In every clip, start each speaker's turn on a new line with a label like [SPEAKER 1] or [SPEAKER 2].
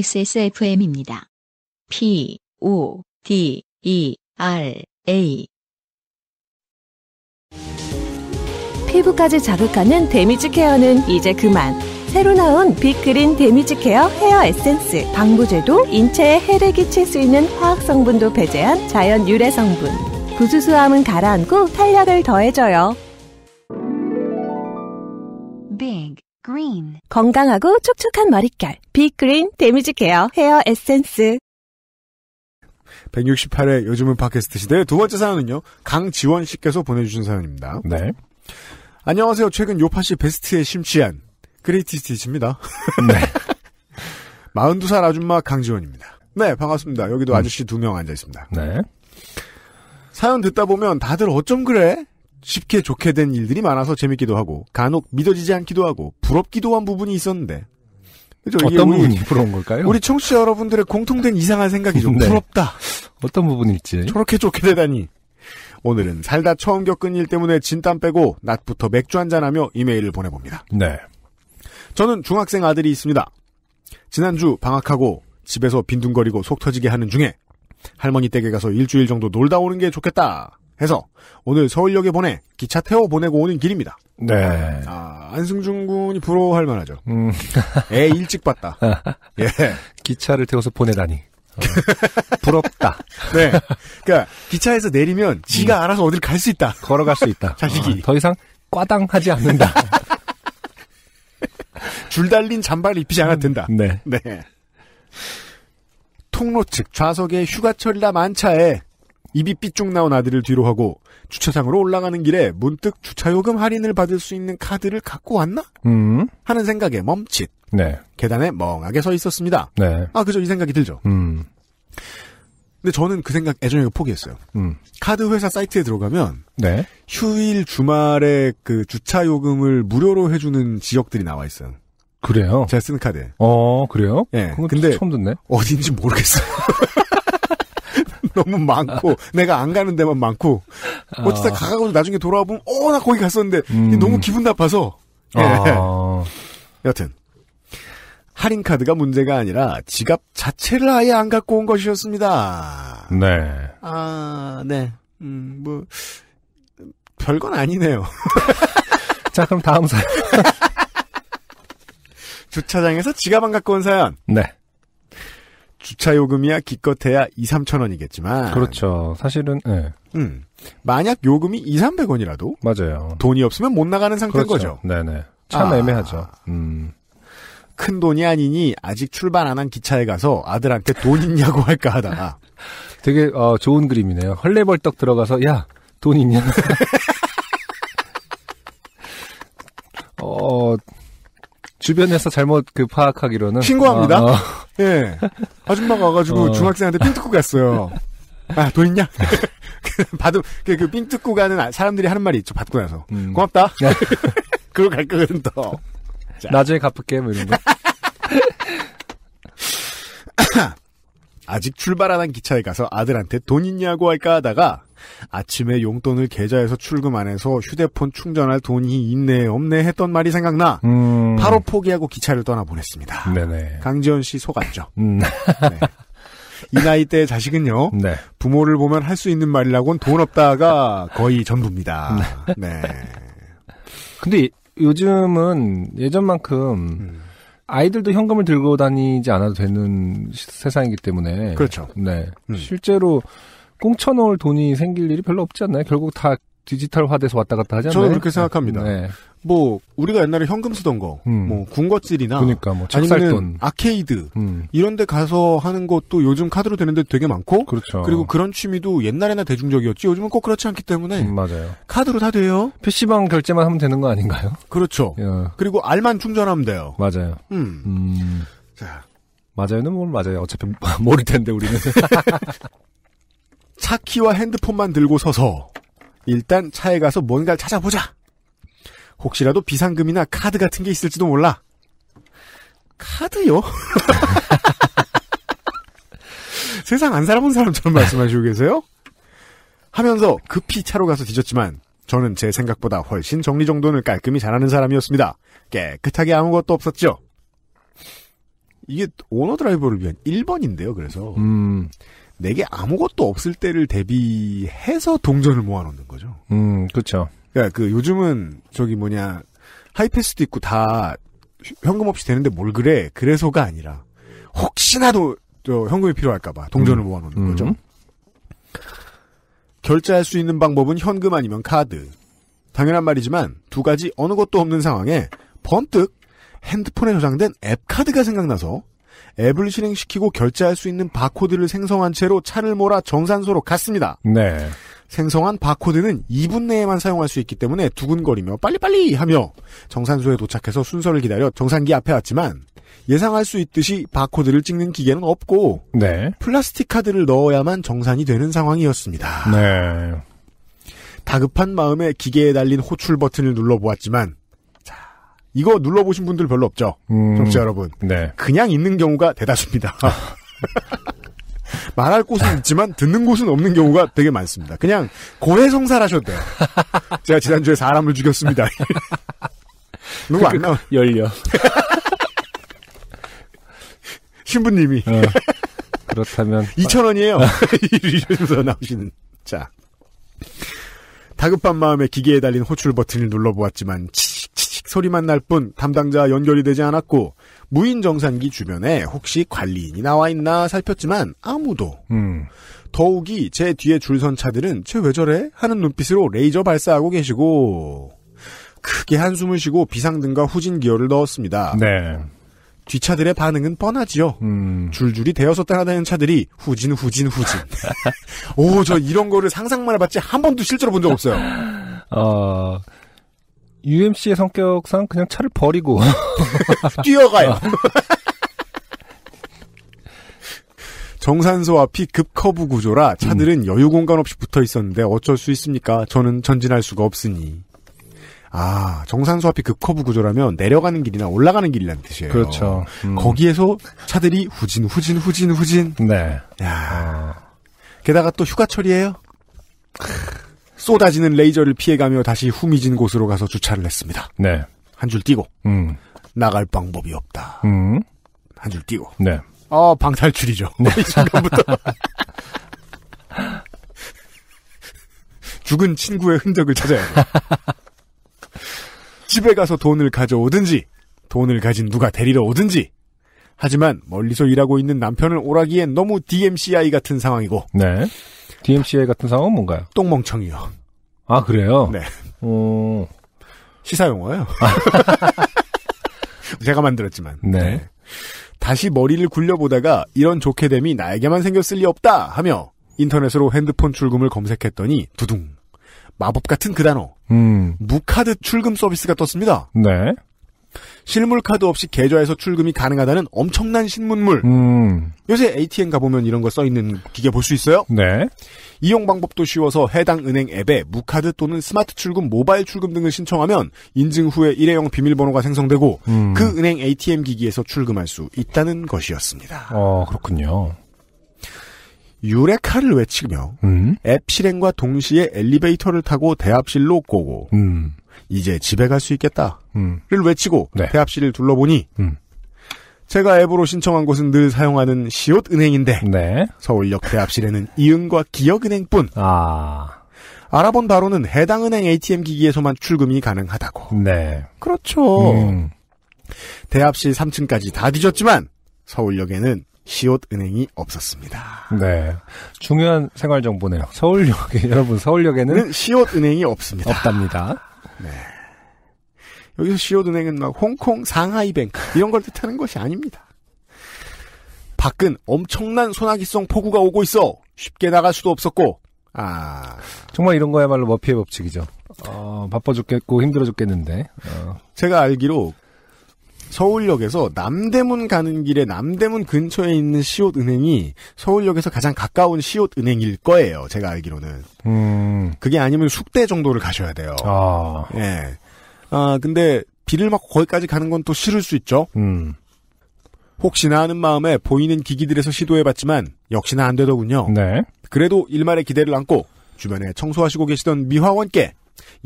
[SPEAKER 1] XSFM입니다. P, O, D, E, R, A.
[SPEAKER 2] 피부까지 자극하는 데미지 케어는 이제 그만. 새로 나온 빅그린 데미지 케어 헤어 에센스. 방부제도 인체에 해를 끼칠 수 있는 화학 성분도 배제한 자연 유래 성분. 부수수함은 가라앉고 탄력을 더해줘요. green. 건강하고 촉촉한 머릿결. 빅그린 데미지 케어 헤어 에센스.
[SPEAKER 1] 168회 요즘은 팟캐스트 시대의 두 번째 사연은요. 강지원 씨께서 보내주신 사연입니다. 네. 안녕하세요. 최근 요파시 베스트에 심취한 그레이티스트이십니다. 네. 42살 아줌마 강지원입니다. 네, 반갑습니다. 여기도 음. 아저씨 음. 두명 앉아 있습니다. 네. 사연 듣다 보면 다들 어쩜 그래? 쉽게 좋게 된 일들이 많아서 재밌기도 하고 간혹 믿어지지 않기도 하고 부럽기도 한 부분이 있었는데 그죠? 어떤 부분이 부러운 걸까요? 우리 청취자 여러분들의 공통된 이상한 생각이죠. 네. 부럽다. 어떤 부분일지. 저렇게 좋게 되다니. 오늘은 살다 처음 겪은 일 때문에 진땀 빼고 낮부터 맥주 한잔하며 이메일을 보내봅니다. 네. 저는 중학생 아들이 있습니다. 지난주 방학하고 집에서 빈둥거리고 속 터지게 하는 중에 할머니 댁에 가서 일주일 정도 놀다 오는 게 좋겠다 해서 오늘 서울역에 보내 기차 태워 보내고 오는 길입니다. 네. 아, 안승준 군이 부러워할 만하죠. 음. 애 일찍 봤다. 예. 기차를 태워서 보내다니. 어. 부럽다. 네. 그니까 기차에서 내리면 지가 음. 알아서 어딜 갈 수 있다. 걸어갈 수 있다. 자식이. 어, 더 이상 꽈당하지 않는다. 줄 달린 잠바를 입히지 않아도 된다. 음, 네. 네. 통로 측좌석에 휴가철이라 만차에 입이 삐쭉 나온 아들을 뒤로 하고 주차장으로 올라가는 길에 문득 주차요금 할인을 받을 수 있는 카드를 갖고 왔나? 음. 하는 생각에 멈칫. 네. 계단에 멍하게 서 있었습니다. 네. 아, 그죠. 이 생각이 들죠. 음. 근데 저는 그 생각 애정이 포기했어요. 음. 카드 회사 사이트에 들어가면 네. 휴일 주말에 그 주차 요금을 무료로 해주는 지역들이 나와 있어요. 그래요? 제가 쓰는 카드. 어, 그래요? 예. 네. 근데 처음 듣네. 어딘지 모르겠어요. 너무 많고 내가 안 가는 데만 많고 어쨌든 어. 가가고 나중에 돌아와 보면 어 나 거기 갔었는데 음. 너무 기분 나빠서 예. 어. 여튼 할인 카드가 문제가 아니라 지갑 자체를 아예 안 갖고 온 것이었습니다. 네. 아 네. 음뭐 별건 아니네요. 자 그럼 다음 사연. 주차장에서 지갑 안 갖고 온 사연. 네. 주차 요금이야 기껏해야 2, 3천 원이겠지만 그렇죠. 사실은 네. 음. 만약 요금이 2, 300원이라도 맞아요. 돈이 없으면 못 나가는 상태인 그렇죠. 거죠. 네, 네. 참 아. 애매하죠. 음. 큰 돈이 아니니 아직 출발 안 한 기차에 가서 아들한테 돈 있냐고 할까 하다가 되게 어, 좋은 그림이네요. 헐레벌떡 들어가서 야, 돈 있냐?
[SPEAKER 2] 주변에서 잘못 그 파악하기로는
[SPEAKER 1] 신고합니다. 어, 어. 예, 아줌마가 와가지고 어. 중학생한테 삥 뜯고 갔어요. 아, 돈 있냐? 받음, 그, 그, 삥 뜯고 가는 아, 사람들이 하는 말이 있죠. 받고 나서. 음. 고맙다. 네. 그걸 갈 거거든, 또. 자. 나중에 갚을게, 뭐 이런 거. 아직 출발 안 한 기차에 가서 아들한테 돈 있냐고 할까 하다가 아침에 용돈을 계좌에서 출금 안 해서 휴대폰 충전할 돈이 있네 없네 했던 말이 생각나
[SPEAKER 2] 음... 바로
[SPEAKER 1] 포기하고 기차를 떠나보냈습니다. 네네. 강지현 씨 속았죠. 음... 네. 이 나이 때 자식은요. 네. 부모를 보면 할 수 있는 말이라곤 돈 없다가 거의 전부입니다. 네. 네.
[SPEAKER 2] 근데 요즘은 예전만큼 음. 아이들도 현금을 들고 다니지 않아도 되는 세상이기 때문에 그렇죠. 네. 음. 실제로 꽁쳐놓을 돈이 생길 일이 별로 없지 않나요? 결국 다 디지털화돼서 왔다 갔다 하잖아요. 저는 그렇게
[SPEAKER 1] 생각합니다. 네. 뭐 우리가 옛날에 현금 쓰던 거, 음. 뭐 군것질이나 그러니까 뭐 아니면 아케이드 음. 이런데 가서 하는 것도 요즘 카드로 되는데 되게 많고, 그렇죠. 그리고 그런 취미도 옛날에나 대중적이었지 요즘은 꼭 그렇지 않기 때문에 음, 맞아요. 카드로 다 돼요. PC방 결제만 하면 되는 거 아닌가요? 그렇죠. 예. 그리고 알만 충전하면 돼요.
[SPEAKER 2] 맞아요. 음. 음.
[SPEAKER 1] 자. 맞아요는 뭘 맞아요. 어차피 모를 텐데 우리는. 차 키와 핸드폰만 들고 서서 일단 차에 가서 뭔가를 찾아보자. 혹시라도 비상금이나 카드 같은 게 있을지도 몰라. 카드요? 세상 안 살아본 사람처럼 말씀하시고 계세요? 하면서 급히 차로 가서 뒤졌지만 저는 제 생각보다 훨씬 정리정돈을 깔끔히 잘하는 사람이었습니다. 깨끗하게 아무것도 없었죠. 이게 오너 드라이버를 위한 1번인데요, 그래서. 음, 내게 아무것도 없을 때를 대비해서 동전을 모아놓는 거죠. 음, 그렇죠. 그니까그 요즘은 저기 뭐냐 하이패스도 있고 다 현금 없이 되는데 뭘 그래? 그래서가 아니라 혹시나도 현금이 필요할까봐 동전을 음. 모아놓는 음. 거죠. 결제할 수 있는 방법은 현금 아니면 카드. 당연한 말이지만 두 가지 어느 것도 없는 상황에 번뜩 핸드폰에 저장된 앱 카드가 생각나서 앱을 실행시키고 결제할 수 있는 바코드를 생성한 채로 차를 몰아 정산소로 갔습니다. 네. 생성한 바코드는 2분 내에만 사용할 수 있기 때문에 두근거리며 빨리빨리 하며 정산소에 도착해서 순서를 기다려 정산기 앞에 왔지만 예상할 수 있듯이 바코드를 찍는 기계는 없고 네. 플라스틱 카드를 넣어야만 정산이 되는 상황이었습니다. 네. 다급한 마음에 기계에 달린 호출 버튼을 눌러보았지만 이거 눌러보신 분들 별로 없죠. 정치 음. 여러분. 네. 그냥 있는 경우가 대다수입니다. 말할 곳은 있지만 듣는 곳은 없는 경우가 되게 많습니다. 그냥 고해성사하셔도 돼요. 제가 지난주에 사람을 죽였습니다. 누구 안 나와? 열려. 신부님이. 어, 그렇다면. 2 0 0 0원이에요 이러면서 나오시는. 자. 다급한 마음에 기계에 달린 호출 버튼을 눌러보았지만 소리만 날 뿐 담당자 연결이 되지 않았고 무인 정산기 주변에 혹시 관리인이 나와 있나 살폈지만 아무도 음. 더욱이 제 뒤에 줄선 차들은 쟤 왜 저래 하는 눈빛으로 레이저 발사하고 계시고 크게 한숨을 쉬고 비상등과 후진 기어를 넣었습니다. 네. 뒷차들의 반응은 뻔하지요. 음. 줄줄이 대어서 따라다니는 차들이 후진 후진 후진. 오 저 이런 거를 상상만 해봤지 한 번도 실제로 본 적 없어요. 어
[SPEAKER 2] UMC의 성격상 그냥 차를 버리고 뛰어가요. 어.
[SPEAKER 1] 정산소 앞이 급커브 구조라 차들은 음. 여유 공간 없이 붙어 있었는데 어쩔 수 있습니까? 저는 전진할 수가 없으니. 아, 정산소 앞이 급커브 구조라면 내려가는 길이나 올라가는 길이라는 뜻이에요. 그렇죠. 음. 거기에서 차들이 후진, 후진, 후진, 후진. 네. 야. 어. 게다가 또 휴가철이에요. 쏟아지는 레이저를 피해가며 다시 후미진 곳으로 가서 주차를 했습니다. 네. 한줄뛰고 음. 나갈 방법이 없다. 음. 한줄뛰고 네. 어, 방탈출이죠. 네. 이 순간부터. 죽은 친구의 흔적을 찾아야 돼. 집에 가서 돈을 가져오든지, 돈을 가진 누가 데리러 오든지. 하지만 멀리서 일하고 있는 남편을 오라기엔 너무 DMCI 같은 상황이고. 네. DMCA 같은 상황은 뭔가요? 똥멍청이요. 아, 그래요? 네. 어... 시사 용어예요. 제가 만들었지만. 네. 네. 다시 머리를 굴려보다가 이런 좋게 됨이 나에게만 생겼을 리 없다 하며 인터넷으로 핸드폰 출금을 검색했더니 두둥 마법 같은 그 단어 음. 무카드 출금 서비스가 떴습니다. 네. 실물 카드 없이 계좌에서 출금이 가능하다는 엄청난 신문물. 음. 요새 ATM 가보면 이런 거 써있는 기계 볼 수 있어요? 네. 이용 방법도 쉬워서 해당 은행 앱에 무카드 또는 스마트 출금, 모바일 출금 등을 신청하면 인증 후에 일회용 비밀번호가 생성되고 음. 그 은행 ATM 기기에서 출금할 수 있다는 것이었습니다. 어, 그렇군요. 유레카를 외치며 음? 앱 실행과 동시에 엘리베이터를 타고 대합실로 꼬고 음. 이제 집에 갈 수 있겠다를 음. 외치고 네. 대합실을 둘러보니 음. 제가 앱으로 신청한 곳은 늘 사용하는 시옷 은행인데 네. 서울역 대합실에는 이은과 기역은행뿐 아. 알아본 바로는 해당 은행 ATM 기기에서만 출금이 가능하다고. 네. 그렇죠. 음. 대합실 3층까지 다 뒤졌지만 서울역에는 시옷 은행이 없었습니다. 네. 중요한 생활 정보네요. 서울역 에 여러분 서울역에는 시옷 은행이 없습니다. 없답니다. 네. 여기서 시오은행은 막 홍콩 상하이뱅크 이런 걸 뜻하는 것이 아닙니다. 밖은 엄청난 소나기성 폭우가 오고 있어 쉽게 나갈 수도 없었고 아
[SPEAKER 2] 정말 이런 거야말로 머피의 법칙이죠. 어, 바빠 죽겠고 힘들어
[SPEAKER 1] 죽겠는데 어. 제가 알기로 서울역에서 남대문 가는 길에 남대문 근처에 있는 시옷은행이 서울역에서 가장 가까운 시옷은행일 거예요. 제가 알기로는. 음. 그게 아니면 숙대 정도를 가셔야 돼요. 아. 예. 아, 근데 비를 맞고 거기까지 가는 건 또 싫을 수 있죠. 음. 혹시나 하는 마음에 보이는 기기들에서 시도해봤지만 역시나 안 되더군요. 네. 그래도 일말의 기대를 안고 주변에 청소하시고 계시던 미화원께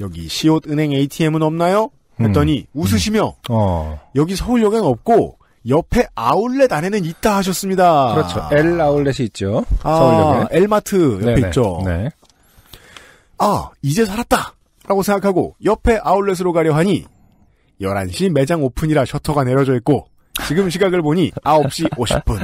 [SPEAKER 1] 여기 시옷은행 ATM은 없나요? 했더니 음. 웃으시며 음. 어. 여기 서울역엔 없고 옆에 아울렛 안에는 있다 하셨습니다. 그렇죠. 엘 아울렛이 있죠. 아, 서울역에. 엘마트 옆에 네네. 있죠. 네. 아, 이제 살았다! 라고 생각하고 옆에 아울렛으로 가려 하니 11시 매장 오픈이라 셔터가 내려져 있고 지금 시각을 보니 9시 50분.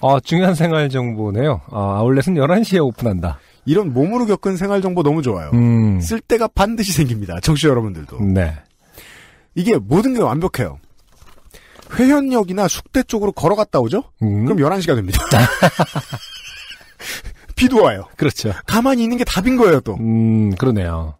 [SPEAKER 2] 아, 중요한 생활 정보네요. 아, 아울렛은 11시에
[SPEAKER 1] 오픈한다. 이런 몸으로 겪은 생활 정보 너무 좋아요. 음. 쓸 때가 반드시 생깁니다. 청취자 여러분들도. 네. 이게 모든 게 완벽해요. 회현역이나 숙대 쪽으로 걸어갔다 오죠? 음. 그럼 11시가 됩니다. 비도 와요. 그렇죠. 가만히 있는 게 답인 거예요, 또. 음, 그러네요.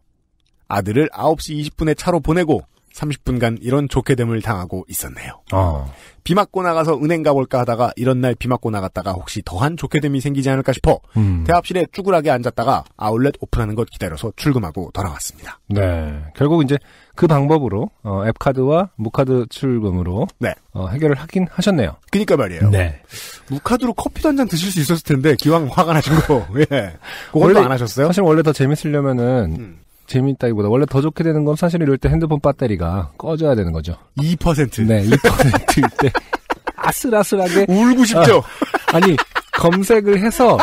[SPEAKER 1] 아들을 9시 20분에 차로 보내고 30분간 이런 좋게 됨을 당하고 있었네요. 어. 비 맞고 나가서 은행 가볼까 하다가 이런 날 비 맞고 나갔다가 혹시 더한 좋게 됨이 생기지 않을까 싶어 음. 대합실에 쭈그하게 앉았다가 아울렛 오픈하는 것 기다려서 출금하고 돌아왔습니다. 네. 결국
[SPEAKER 2] 이제 그 방법으로 어, 앱카드와 무카드 출금으로 네. 어, 해결을 하긴 하셨네요. 그니까 말이에요. 네. 무카드로 커피도 한 잔 드실 수 있었을 텐데 기왕 화가 나신 거. 예.
[SPEAKER 1] 그걸도 원래, 안 하셨어요?
[SPEAKER 2] 사실 원래 더 재밌으려면은 음. 재밌다기보다 원래 더 좋게 되는 건 사실 이럴 때 핸드폰 배터리가 꺼져야 되는 거죠.
[SPEAKER 1] 2%?
[SPEAKER 2] 네, 2%일 때 아슬아슬하게 울고 싶죠. 아, 아니 검색을 해서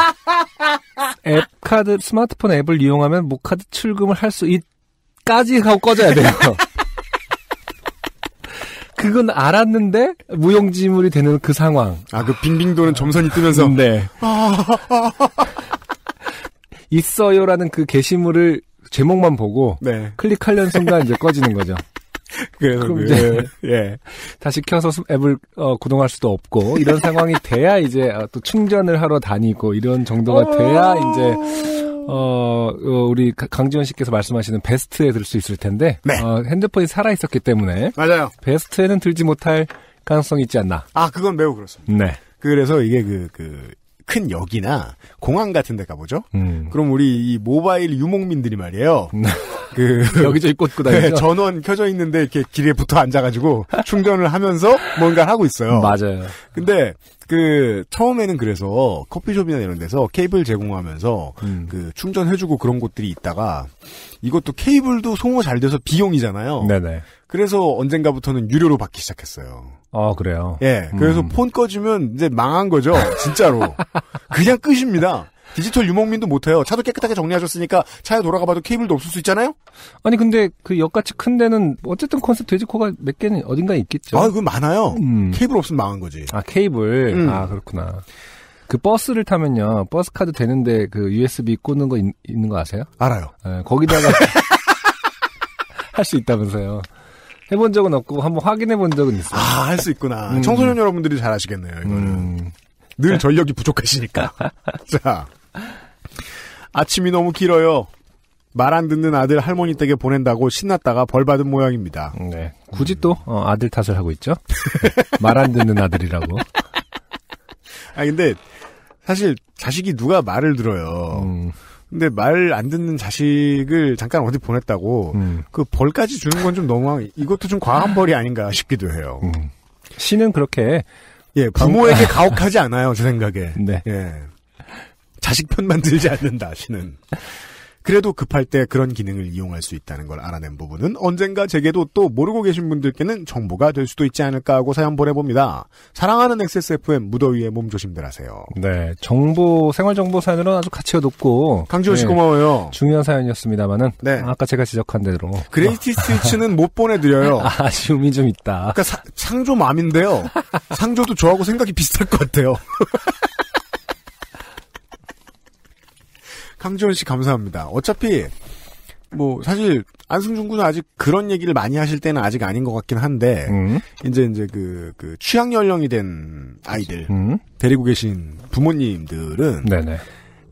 [SPEAKER 2] 앱 카드 스마트폰 앱을 이용하면 무카드 출금을 할 수 있까지 하고 꺼져야 돼요. 그건 알았는데 무용지물이 되는 그 상황. 아 그 빙빙 도는 점선이 뜨면서. 네. 있어요라는 그 게시물을 제목만 보고 네. 클릭하려는 순간 이제 꺼지는 거죠.
[SPEAKER 1] 그래서 그, 이제
[SPEAKER 2] 예. 다시 켜서 앱을 어, 구동할 수도 없고 이런 상황이 돼야 이제 어, 또 충전을 하러 다니고 이런 정도가 어. 돼야 이제 어, 어 우리 강지원 씨께서 말씀하시는 베스트에 들 수 있을 텐데 네. 어, 핸드폰이 살아 있었기 때문에 맞아요. 베스트에는 들지 못할 가능성이 있지 않나. 아
[SPEAKER 1] 그건 매우 그렇습니다. 네. 그래서 이게 그, 그, 큰 역이나 공항 같은 데 가보죠. 음. 그럼 우리 이 모바일 유목민들이 말이에요. 그 여기저기 꽂고 네, 다니죠. 네, 전원 켜져 있는데 이렇게 길에 붙어 앉아가지고 충전을 하면서 뭔가 하고 있어요. 맞아요. 근데 그 처음에는 그래서 커피숍이나 이런 데서 케이블 제공하면서 음. 그 충전해주고 그런 곳들이 있다가 이것도 케이블도 소모 잘 돼서 비용이잖아요. 네네. 그래서 언젠가부터는 유료로 받기 시작했어요. 아 그래요. 예. 그래서 음. 폰 꺼지면 이제 망한 거죠. 진짜로. 그냥 끝입니다. 디지털 유목민도 못해요. 차도 깨끗하게 정리하셨으니까 차에 돌아가봐도 케이블도 없을 수 있잖아요. 아니 근데 그 역같이
[SPEAKER 2] 큰 데는 어쨌든 컨셉 돼지코가 몇 개는 어딘가에 있겠죠. 아, 그 많아요. 음. 케이블 없으면 망한 거지. 아 케이블. 음. 아 그렇구나. 그 버스를 타면요. 버스 카드 되는데 그 USB 꽂는 거 있, 는거 아세요? 알아요. 네, 거기다가 할 수 있다면서요. 해본 적은 없고 한번 확인해 본 적은 있어요. 아, 할 수 있구나. 음. 청소년
[SPEAKER 1] 여러분들이 잘 아시겠네요, 이거는. 음. 늘 전력이 부족하시니까. 자. 아침이 너무 길어요. 말 안 듣는 아들 할머니 댁에 보낸다고 신났다가 벌 받은 모양입니다. 네. 굳이 또 어,
[SPEAKER 2] 아들 탓을 하고 있죠. 말 안 듣는 아들이라고.
[SPEAKER 1] 아 근데 사실 자식이 누가 말을 들어요. 음. 근데 말 안 듣는 자식을 잠깐 어디 보냈다고 음. 그 벌까지 주는 건 좀 너무 이것도 좀 과한 벌이 아닌가 싶기도 해요. 음. 신은 그렇게 예 부모에게 가혹하지 않아요 제 생각에. 네. 예. 자식 편만 들지 않는다, 시는. 그래도 급할 때 그런 기능을 이용할 수 있다는 걸 알아낸 부분은 언젠가 제게도 또 모르고 계신 분들께는 정보가 될 수도 있지 않을까 하고 사연 보내봅니다. 사랑하는 XSFM 무더위에 몸조심들 하세요. 네. 정보, 생활정보 사연으로는 아주 가치가 높고. 강지호 씨 네,
[SPEAKER 2] 고마워요. 중요한 사연이었습니다만은. 네. 아까 제가 지적한 대로. 그레이티
[SPEAKER 1] 스위치는 못 보내드려요. 아쉬움이 좀 있다. 그러니까 사, 상조 맘인데요. 상조도 저하고 생각이 비슷할 것 같아요. 강지원 씨 감사합니다. 어차피 뭐 사실 안승준 군은 아직 그런 얘기를 많이 하실 때는 아직 아닌 것 같긴 한데 음. 이제 이제 그, 그 취향 연령이 된 아이들 음. 데리고 계신 부모님들은 네네.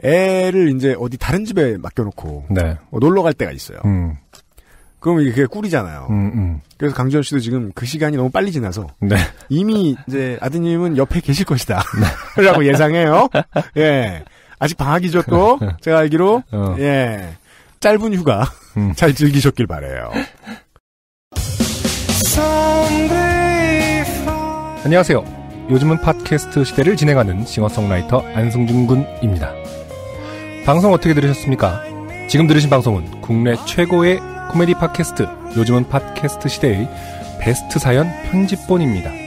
[SPEAKER 1] 애를 이제 어디 다른 집에 맡겨놓고 네. 어, 놀러 갈 때가 있어요. 음. 그럼 이게 꿀이잖아요. 음, 음. 그래서 강지원 씨도 지금 그 시간이 너무 빨리 지나서 네. 이미 이제 아드님은 옆에 계실 것이다라고 네. 예상해요. 예. 아직 방학이죠 또 제가 알기로 어. 예 짧은 휴가 음. 잘 즐기셨길 바래요. 안녕하세요.
[SPEAKER 2] 요즘은 팟캐스트 시대를 진행하는 싱어송라이터 안승준 군입니다. 방송 어떻게 들으셨습니까? 지금 들으신 방송은 국내 최고의 코미디 팟캐스트 요즘은 팟캐스트 시대의 베스트 사연 편집본입니다.